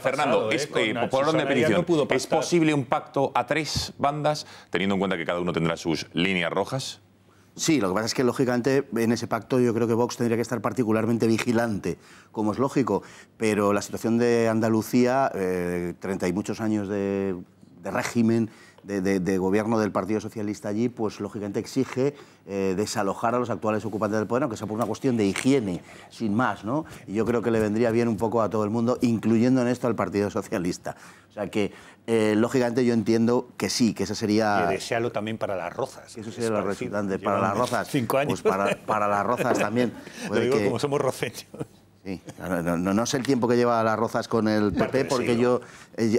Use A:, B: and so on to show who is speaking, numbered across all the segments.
A: Fernando, ¿eh? este es, posible un pacto a tres bandas, teniendo en cuenta que cada uno tendrá sus líneas rojas? Sí, lo que pasa es que lógicamente en ese pacto yo creo que Vox tendría que estar particularmente vigilante, como es lógico, pero la situación de Andalucía, eh, treinta y muchos años de régimen, de, gobierno del Partido Socialista allí, pues lógicamente exige eh, desalojar a los actuales ocupantes del poder, aunque sea por una cuestión de higiene, sin más, ¿no? Y yo creo que le vendría bien un poco a todo el mundo, incluyendo en esto al Partido Socialista. O sea que, eh, lógicamente, yo entiendo que sí, que esa sería. Que desealo también para las rozas. Eso sería lo resultante. Para las rozas. Cinco pues años. Pues para, las rozas también. como somos roceños. Sí, no, no, sé el tiempo que lleva las rozas con el PP, porque eh, yo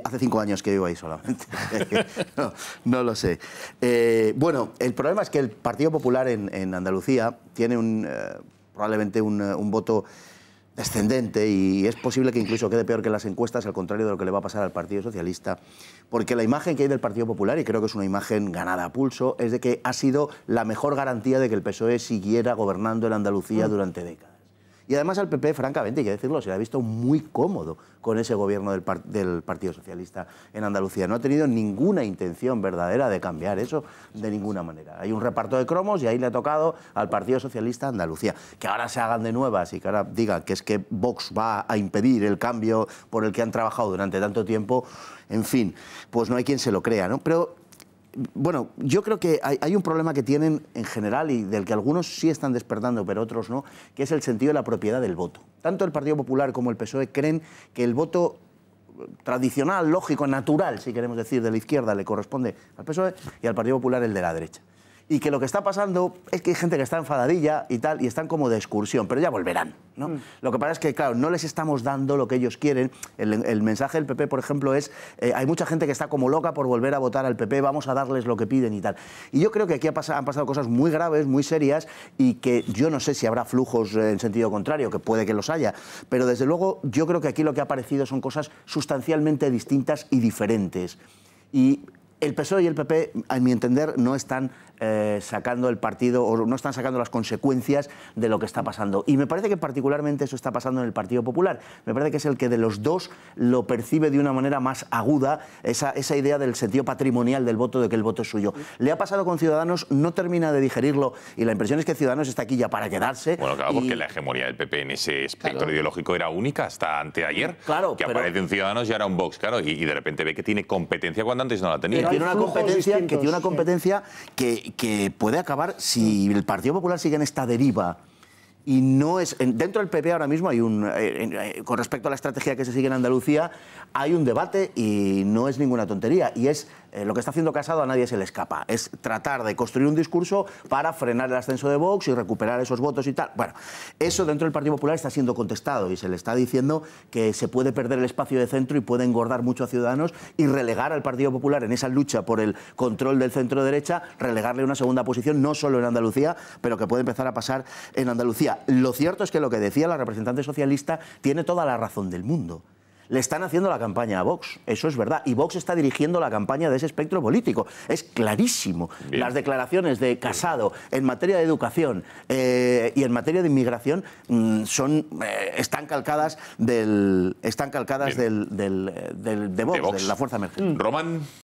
A: hace cinco años que vivo ahí solamente. no, lo sé. Eh, bueno, el problema es que el Partido Popular en, Andalucía tiene un, eh, probablemente un, un, voto descendente y es posible que incluso quede peor que las encuestas, al contrario de lo que le va a pasar al Partido Socialista, porque la imagen que hay del Partido Popular, y creo que es una imagen ganada a pulso, es de que ha sido la mejor garantía de que el PSOE siguiera gobernando en Andalucía mm. durante décadas. Y además al PP, francamente, hay que decirlo, se le ha visto muy cómodo con ese gobierno del, Partido Socialista en Andalucía. No ha tenido ninguna intención verdadera de cambiar eso de ninguna manera. Hay un reparto de cromos y ahí le ha tocado al Partido Socialista Andalucía. Que ahora se hagan de nuevas y que ahora digan que es que Vox va a impedir el cambio por el que han trabajado durante tanto tiempo, en fin, pues no hay quien se lo crea, ¿no? Pero bueno, yo creo que hay, un problema que tienen en general y del que algunos sí están despertando, pero otros no, que es el sentido de la propiedad del voto. Tanto el Partido Popular como el PSOE creen que el voto tradicional, lógico, natural, si queremos decir, de la izquierda le corresponde al PSOE y al Partido Popular el de la derecha y que lo que está pasando es que hay gente que está enfadadilla y tal, y están como de excursión, pero ya volverán. ¿no? Mm. Lo que pasa es que, claro, no les estamos dando lo que ellos quieren. El, mensaje del PP, por ejemplo, es, eh, hay mucha gente que está como loca por volver a votar al PP, vamos a darles lo que piden y tal. Y yo creo que aquí han pasado cosas muy graves, muy serias, y que yo no sé si habrá flujos eh, en sentido contrario, que puede que los haya, pero desde luego yo creo que aquí lo que ha aparecido son cosas sustancialmente distintas y diferentes. Y el PSOE y el PP, a mi entender, no están eh, sacando el partido o no están sacando las consecuencias de lo que está pasando. Y me parece que particularmente eso está pasando en el Partido Popular. Me parece que es el que de los dos lo percibe de una manera más aguda, esa, idea del sentido patrimonial del voto, de que el voto es suyo. Le ha pasado con Ciudadanos, no termina de digerirlo y la impresión es que Ciudadanos está aquí ya para quedarse. Bueno, claro, porque la hegemonía del PP en ese espectro ideológico era única hasta anteayer. Claro, que aparece un Ciudadanos y ahora un Vox, claro, y, de repente ve que tiene competencia cuando antes no la tenía tiene una competencia, que, tiene una competencia que, puede acabar si el Partido Popular sigue en esta deriva y no es dentro del PP ahora mismo hay un eh, eh, con respecto a la estrategia que se sigue en Andalucía hay un debate y no es ninguna tontería y es eh, lo que está haciendo Casado a nadie se le escapa. Es tratar de construir un discurso para frenar el ascenso de Vox y recuperar esos votos y tal. Bueno, eso dentro del Partido Popular está siendo contestado y se le está diciendo que se puede perder el espacio de centro y puede engordar mucho a Ciudadanos y relegar al Partido Popular en esa lucha por el control del centro derecha, relegarle una segunda posición, no solo en Andalucía, pero que puede empezar a pasar en Andalucía. Lo cierto es que lo que decía la representante socialista tiene toda la razón del mundo le están haciendo la campaña a Vox, eso es verdad. Y Vox está dirigiendo la campaña de ese espectro político. Es clarísimo. Las declaraciones de Casado en materia de educación eh, y en materia de inmigración mm, son, eh, están calcadas del. están calcadas eh, de Vox, de, la fuerza emergente.